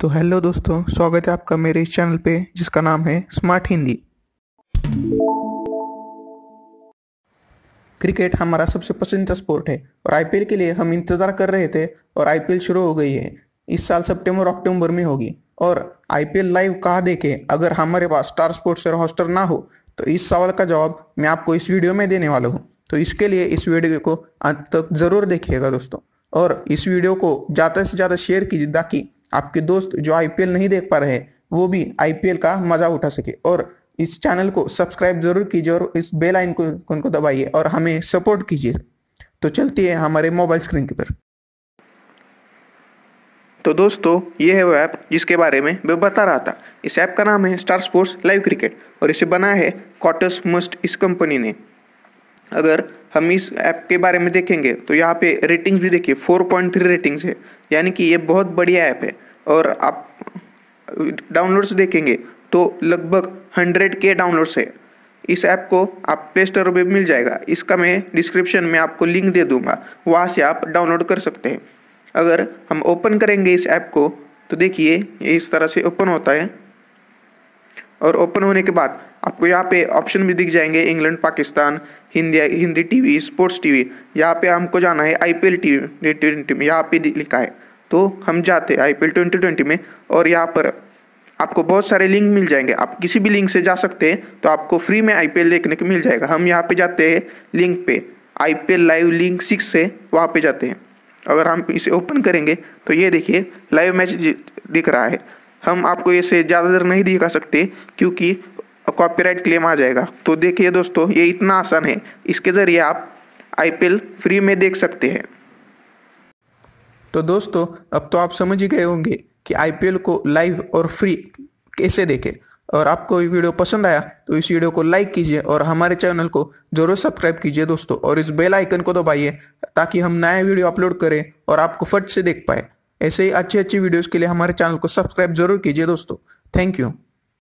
तो हेलो दोस्तों स्वागत है आपका मेरे इस चैनल पे जिसका नाम है स्मार्ट हिंदी क्रिकेट हमारा सबसे पसंदीदा स्पोर्ट है और आईपीएल के लिए हम इंतज़ार कर रहे थे और आईपीएल शुरू हो गई है इस साल सितंबर अक्टूबर में होगी और आईपीएल लाइव कहा देखे अगर हमारे पास स्टार स्पोर्ट्स और हॉस्टर ना हो तो इस सवाल का जवाब मैं आपको इस वीडियो में देने वाला हूँ तो इसके लिए इस वीडियो को अंत तक ज़रूर देखिएगा दोस्तों और इस वीडियो को ज़्यादा से ज़्यादा शेयर कीजिए ताकि आपके दोस्त जो आईपीएल नहीं देख पा रहे वो भी आईपीएल का मजा उठा सके और इस चैनल को सब्सक्राइब जरूर कीजिए और इस बेल आइकन को उनको दबाइए और हमें सपोर्ट कीजिए तो चलती है हमारे मोबाइल स्क्रीन की पर तो दोस्तों ये है वो ऐप जिसके बारे में मैं बता रहा था इस ऐप का नाम है स्टार स्पोर्ट्स लाइव क्रिकेट और इसे बनाया है कॉटस मस्ट इस कंपनी ने अगर हम इस ऐप के बारे में देखेंगे तो यहाँ पे रेटिंग्स भी देखिए 4.3 रेटिंग्स है यानी कि ये बहुत बढ़िया ऐप है और आप डाउनलोड्स देखेंगे तो लगभग हंड्रेड के डाउनलोड्स है इस ऐप को आप प्ले स्टोर पर मिल जाएगा इसका मैं डिस्क्रिप्शन में आपको लिंक दे दूंगा वहाँ से आप डाउनलोड कर सकते हैं अगर हम ओपन करेंगे इस ऐप को तो देखिए ये इस तरह से ओपन होता है और ओपन होने के बाद आपको यहाँ पे ऑप्शन भी दिख जाएंगे England Pakistan Hindi Hindi TV sports TV यहाँ पे हमको जाना है आईपीएल टीवी ट्वेंटी में यहाँ पे लिखा है तो हम जाते हैं आईपीएल ट्वेंटी ट्वेंटी में और यहाँ पर आपको बहुत सारे लिंक मिल जाएंगे आप किसी भी लिंक से जा सकते हैं तो आपको फ्री में आई देखने को मिल जाएगा हम यहाँ पे जाते हैं लिंक पे आईपीएल लाइव लिंक सिक्स से वहाँ पे जाते हैं अगर हम इसे ओपन करेंगे तो ये देखिए लाइव मैच दिख रहा है हम आपको इसे ज़्यादातर नहीं दिखा सकते क्योंकि कॉपीराइट क्लेम आ जाएगा तो देखिए दोस्तों ये इतना आसान है इसके ज़रिए आप आईपीएल फ्री में देख सकते हैं तो दोस्तों अब तो आप समझ ही गए होंगे कि आईपीएल को लाइव और फ्री कैसे देखें और आपको ये वीडियो पसंद आया तो इस वीडियो को लाइक कीजिए और हमारे चैनल को जरूर सब्सक्राइब कीजिए दोस्तों और इस बेल आइकन को दबाइए ताकि हम नया वीडियो अपलोड करें और आपको फट से देख पाए ऐसे ही अच्छी अच्छी वीडियोस के लिए हमारे चैनल को सब्सक्राइब जरूर कीजिए दोस्तों थैंक यू